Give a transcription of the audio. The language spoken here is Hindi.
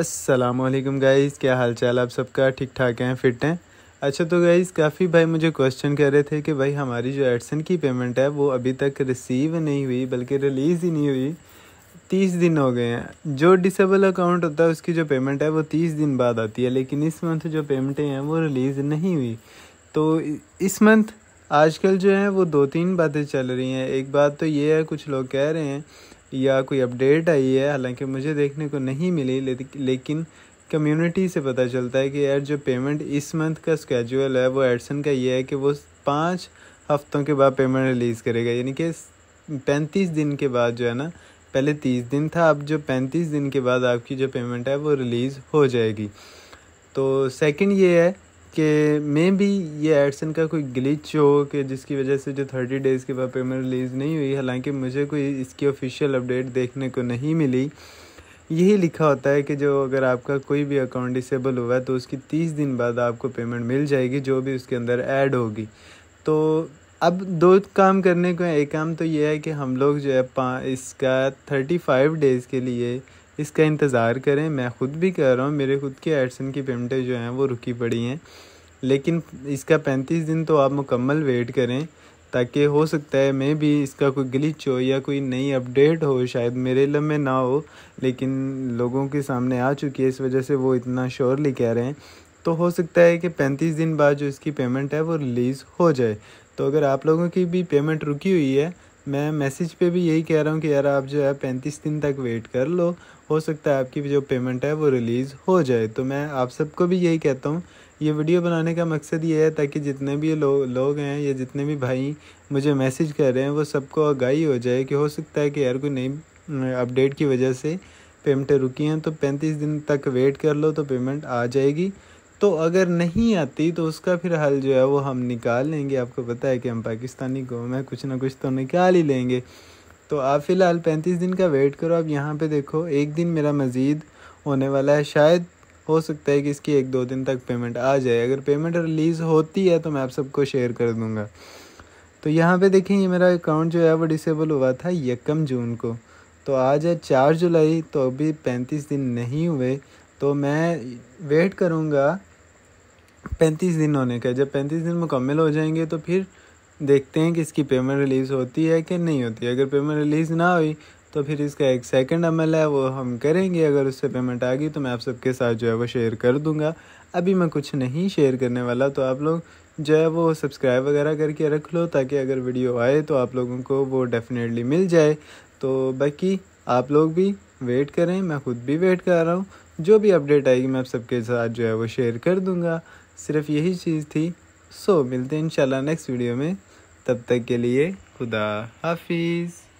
असलम गाइज़ क्या हाल चाल आप सबका ठीक ठाक हैं फिट हैं अच्छा तो गाइज़ काफ़ी भाई मुझे क्वेश्चन कर रहे थे कि भाई हमारी जो एडसन की पेमेंट है वो अभी तक रिसीव नहीं हुई बल्कि रिलीज़ ही नहीं हुई तीस दिन हो गए हैं जो डिसेबल अकाउंट होता है उसकी जो पेमेंट है वो तीस दिन बाद आती है लेकिन इस मंथ जो पेमेंटें हैं वो रिलीज़ नहीं हुई तो इस मंथ आजकल जो है वो दो तीन बातें चल रही हैं एक बात तो ये है कुछ लोग कह रहे हैं या कोई अपडेट आई है हालांकि मुझे देखने को नहीं मिली लेकिन कम्युनिटी से पता चलता है कि यार जो पेमेंट इस मंथ का स्केजुअल है वो एडसन का ये है कि वो पाँच हफ्तों के बाद पेमेंट रिलीज़ करेगा यानी कि पैंतीस दिन के बाद जो है ना पहले तीस दिन था अब जो पैंतीस दिन के बाद आपकी जो पेमेंट है वो रिलीज़ हो जाएगी तो सेकंड ये है कि मे भी ये एडसन का कोई ग्लिच हो कि जिसकी वजह से जो थर्टी डेज़ के बाद पेमेंट रिलीज़ नहीं हुई हालांकि मुझे कोई इसकी ऑफिशियल अपडेट देखने को नहीं मिली यही लिखा होता है कि जो अगर आपका कोई भी अकाउंट डिसेबल हुआ है तो उसकी तीस दिन बाद आपको पेमेंट मिल जाएगी जो भी उसके अंदर ऐड होगी तो अब दो काम करने को एक काम तो ये है कि हम लोग जो है पा इसका थर्टी फाइव डेज़ के लिए इसका इंतज़ार करें मैं ख़ुद भी कर रहा हूँ मेरे खुद के एडसन की पेमेंटें जो हैं वो रुकी पड़ी हैं लेकिन इसका पैंतीस दिन तो आप मुकम्मल वेट करें ताकि हो सकता है मैं भी इसका कोई ग्लिच हो या कोई नई अपडेट हो शायद मेरे इलम में ना हो लेकिन लोगों के सामने आ चुकी है इस वजह से वो इतना श्योरली कह रहे हैं तो हो सकता है कि पैंतीस दिन बाद जो इसकी पेमेंट है वो रिलीज़ हो जाए तो अगर आप लोगों की भी पेमेंट रुकी हुई है मैं मैसेज पे भी यही कह रहा हूँ कि यार आप जो है पैंतीस दिन तक वेट कर लो हो सकता है आपकी जो पेमेंट है वो रिलीज़ हो जाए तो मैं आप सबको भी यही कहता हूँ ये वीडियो बनाने का मकसद ये है ताकि जितने भी लो, लोग हैं या जितने भी भाई मुझे मैसेज कर रहे हैं वो सबको आगाही हो जाए कि हो सकता है कि यार कोई नई अपडेट की वजह से पेमेंटें रुकी हैं तो पैंतीस दिन तक वेट कर लो तो पेमेंट आ जाएगी तो अगर नहीं आती तो उसका फिर हल जो है वो हम निकाल लेंगे आपको पता है कि हम पाकिस्तानी कौम है कुछ ना कुछ तो निकाल ही लेंगे तो आप फ़िलहाल पैंतीस दिन का वेट करो आप यहाँ पर देखो एक दिन मेरा मज़ीद होने वाला है शायद हो सकता है कि इसकी एक दो दिन तक पेमेंट आ जाए अगर पेमेंट रिलीज़ होती है तो मैं आप सबको शेयर कर दूँगा तो यहाँ पे देखें ये मेरा अकाउंट जो है वो डिसेबल हुआ था यकम जून को तो आज है चार जुलाई तो अभी पैंतीस दिन नहीं हुए तो मैं वेट करूँगा पैंतीस दिन होने का जब पैंतीस दिन मुकम्मल हो जाएंगे तो फिर देखते हैं कि इसकी पेमेंट रिलीज़ होती है कि नहीं होती अगर पेमेंट रिलीज़ ना हुई तो फिर इसका एक सेकंड अमल है वो हम करेंगे अगर उससे पेमेंट आ गई तो मैं आप सबके साथ जो है वो शेयर कर दूंगा अभी मैं कुछ नहीं शेयर करने वाला तो आप लोग जो है वो सब्सक्राइब वगैरह करके रख लो ताकि अगर वीडियो आए तो आप लोगों को वो डेफिनेटली मिल जाए तो बाकी आप लोग भी वेट करें मैं खुद भी वेट कर रहा हूँ जो भी अपडेट आएगी मैं आप सबके साथ जो है वो शेयर कर दूँगा सिर्फ यही चीज़ थी सो मिलते हैं इंशाल्लाह नेक्स्ट वीडियो में तब तक के लिए खुदा हाफिज़